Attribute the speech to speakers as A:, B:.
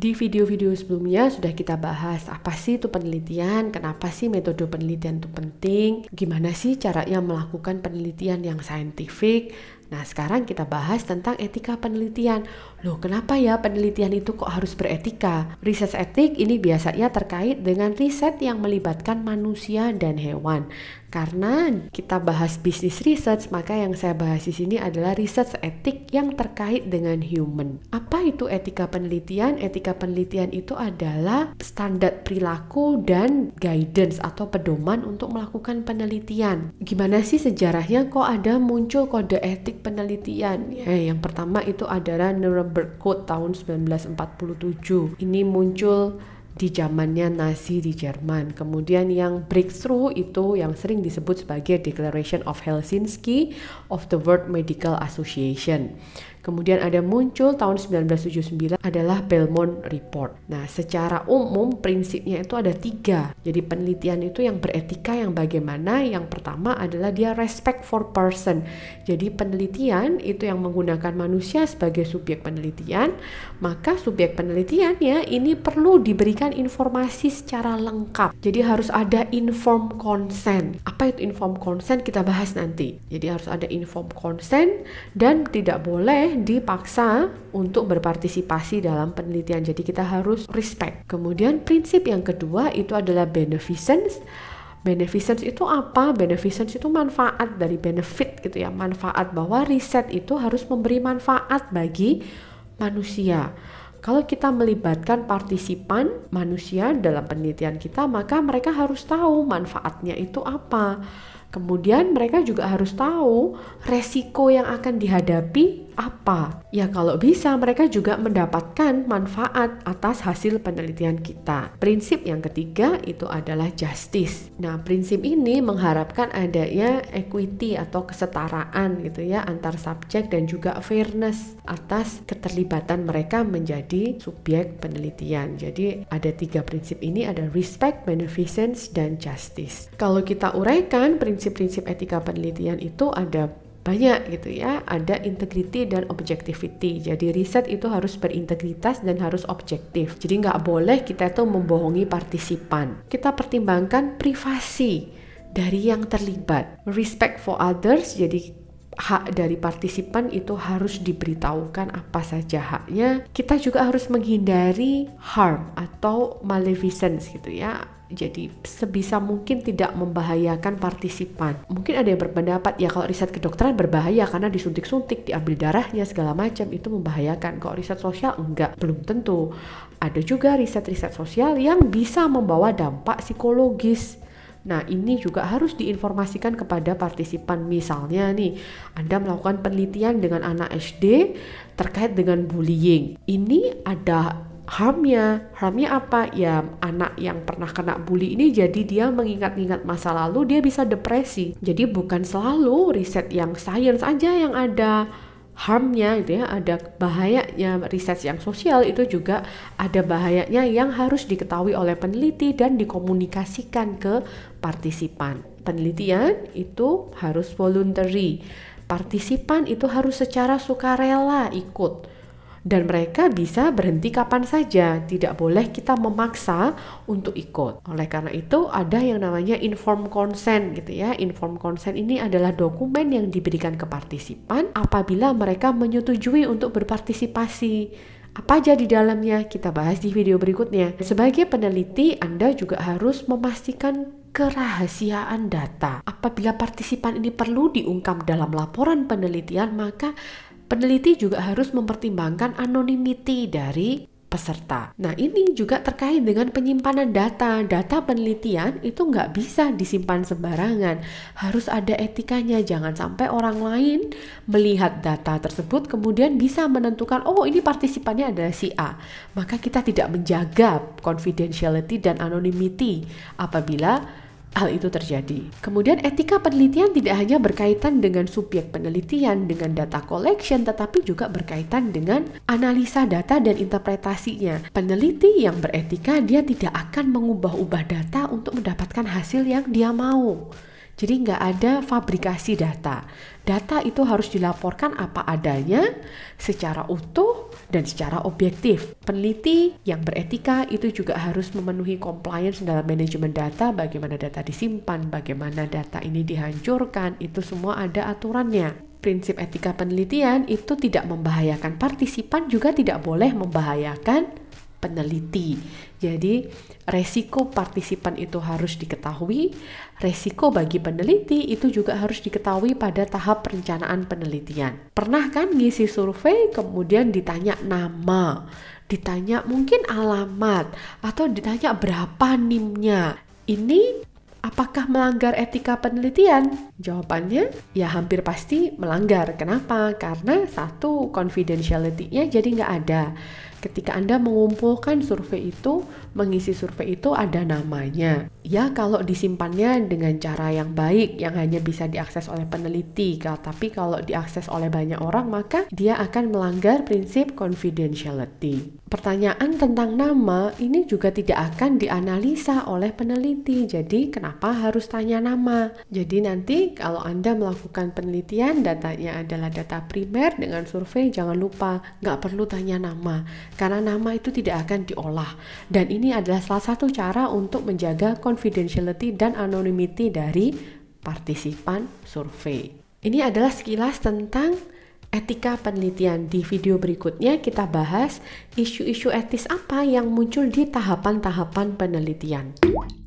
A: Di video-video sebelumnya sudah kita bahas apa sih itu penelitian, kenapa sih metode penelitian itu penting, gimana sih caranya melakukan penelitian yang saintifik, Nah, sekarang kita bahas tentang etika penelitian. Loh, kenapa ya penelitian itu kok harus beretika? Riset etik ini biasanya terkait dengan riset yang melibatkan manusia dan hewan. Karena kita bahas bisnis riset maka yang saya bahas di sini adalah riset etik yang terkait dengan human. Apa itu etika penelitian? Etika penelitian itu adalah standar perilaku dan guidance atau pedoman untuk melakukan penelitian. Gimana sih sejarahnya kok ada muncul kode etik penelitian ya. Yang pertama itu adalah Nuremberg Code tahun 1947. Ini muncul di zamannya Nazi di Jerman. Kemudian yang breakthrough itu yang sering disebut sebagai Declaration of Helsinki of the World Medical Association. Kemudian ada muncul tahun 1979 adalah Belmont Report. Nah, secara umum prinsipnya itu ada tiga. Jadi penelitian itu yang beretika yang bagaimana? Yang pertama adalah dia respect for person. Jadi penelitian itu yang menggunakan manusia sebagai subjek penelitian, maka subjek penelitiannya ini perlu diberikan informasi secara lengkap. Jadi harus ada inform consent. Apa itu inform consent kita bahas nanti. Jadi harus ada inform consent dan tidak boleh boleh dipaksa untuk berpartisipasi dalam penelitian. Jadi kita harus respect. Kemudian prinsip yang kedua itu adalah beneficence. Beneficence itu apa? Beneficence itu manfaat dari benefit gitu ya. Manfaat bahwa riset itu harus memberi manfaat bagi manusia. Kalau kita melibatkan partisipan manusia dalam penelitian kita, maka mereka harus tahu manfaatnya itu apa. Kemudian mereka juga harus tahu resiko yang akan dihadapi apa? Ya kalau bisa mereka juga mendapatkan manfaat atas hasil penelitian kita. Prinsip yang ketiga itu adalah justice. Nah, prinsip ini mengharapkan adanya equity atau kesetaraan gitu ya antar subjek dan juga fairness atas keterlibatan mereka menjadi subjek penelitian. Jadi ada tiga prinsip ini ada respect, beneficence, dan justice. Kalau kita uraikan prinsip-prinsip etika penelitian itu ada banyak gitu ya ada integriti dan objectivity jadi riset itu harus berintegritas dan harus objektif jadi nggak boleh kita itu membohongi partisipan kita pertimbangkan privasi dari yang terlibat respect for others jadi hak dari partisipan itu harus diberitahukan apa saja haknya kita juga harus menghindari harm atau maleficence gitu ya jadi sebisa mungkin tidak membahayakan partisipan. Mungkin ada yang berpendapat ya kalau riset kedokteran berbahaya karena disuntik-suntik, diambil darahnya segala macam itu membahayakan. Kalau riset sosial enggak, belum tentu. Ada juga riset-riset sosial yang bisa membawa dampak psikologis. Nah, ini juga harus diinformasikan kepada partisipan. Misalnya nih, Anda melakukan penelitian dengan anak SD terkait dengan bullying. Ini ada harmnya harmnya apa ya anak yang pernah kena bully ini jadi dia mengingat-ingat masa lalu dia bisa depresi jadi bukan selalu riset yang science aja yang ada harmnya itu ya ada bahayanya riset yang sosial itu juga ada bahayanya yang harus diketahui oleh peneliti dan dikomunikasikan ke partisipan penelitian itu harus voluntary partisipan itu harus secara sukarela ikut dan mereka bisa berhenti kapan saja. Tidak boleh kita memaksa untuk ikut. Oleh karena itu ada yang namanya inform consent gitu ya. Inform consent ini adalah dokumen yang diberikan ke partisipan apabila mereka menyetujui untuk berpartisipasi. Apa aja di dalamnya kita bahas di video berikutnya. Sebagai peneliti, Anda juga harus memastikan kerahasiaan data. Apabila partisipan ini perlu diungkap dalam laporan penelitian, maka Peneliti juga harus mempertimbangkan anonimiti dari peserta. Nah ini juga terkait dengan penyimpanan data. Data penelitian itu nggak bisa disimpan sembarangan. Harus ada etikanya. Jangan sampai orang lain melihat data tersebut kemudian bisa menentukan oh ini partisipannya adalah si A. Maka kita tidak menjaga confidentiality dan anonymity apabila hal itu terjadi. Kemudian etika penelitian tidak hanya berkaitan dengan subjek penelitian, dengan data collection, tetapi juga berkaitan dengan analisa data dan interpretasinya. Peneliti yang beretika dia tidak akan mengubah-ubah data untuk mendapatkan hasil yang dia mau. Jadi nggak ada fabrikasi data. Data itu harus dilaporkan apa adanya secara utuh dan secara objektif. Peneliti yang beretika itu juga harus memenuhi compliance dalam manajemen data, bagaimana data disimpan, bagaimana data ini dihancurkan, itu semua ada aturannya prinsip etika penelitian itu tidak membahayakan partisipan juga tidak boleh membahayakan peneliti. Jadi, resiko partisipan itu harus diketahui, resiko bagi peneliti itu juga harus diketahui pada tahap perencanaan penelitian. Pernah kan ngisi survei kemudian ditanya nama, ditanya mungkin alamat atau ditanya berapa nimnya. Ini apakah melanggar etika penelitian? Jawabannya ya hampir pasti melanggar. Kenapa? Karena satu confidentiality-nya jadi nggak ada ketika Anda mengumpulkan survei itu, mengisi survei itu ada namanya. Ya, kalau disimpannya dengan cara yang baik yang hanya bisa diakses oleh peneliti, tapi kalau diakses oleh banyak orang maka dia akan melanggar prinsip confidentiality. Pertanyaan tentang nama ini juga tidak akan dianalisa oleh peneliti. Jadi, kenapa harus tanya nama? Jadi, nanti kalau Anda melakukan penelitian, datanya adalah data primer dengan survei, jangan lupa nggak perlu tanya nama karena nama itu tidak akan diolah dan ini adalah salah satu cara untuk menjaga confidentiality dan anonymity dari partisipan survei. Ini adalah sekilas tentang etika penelitian. Di video berikutnya kita bahas isu-isu etis apa yang muncul di tahapan-tahapan penelitian.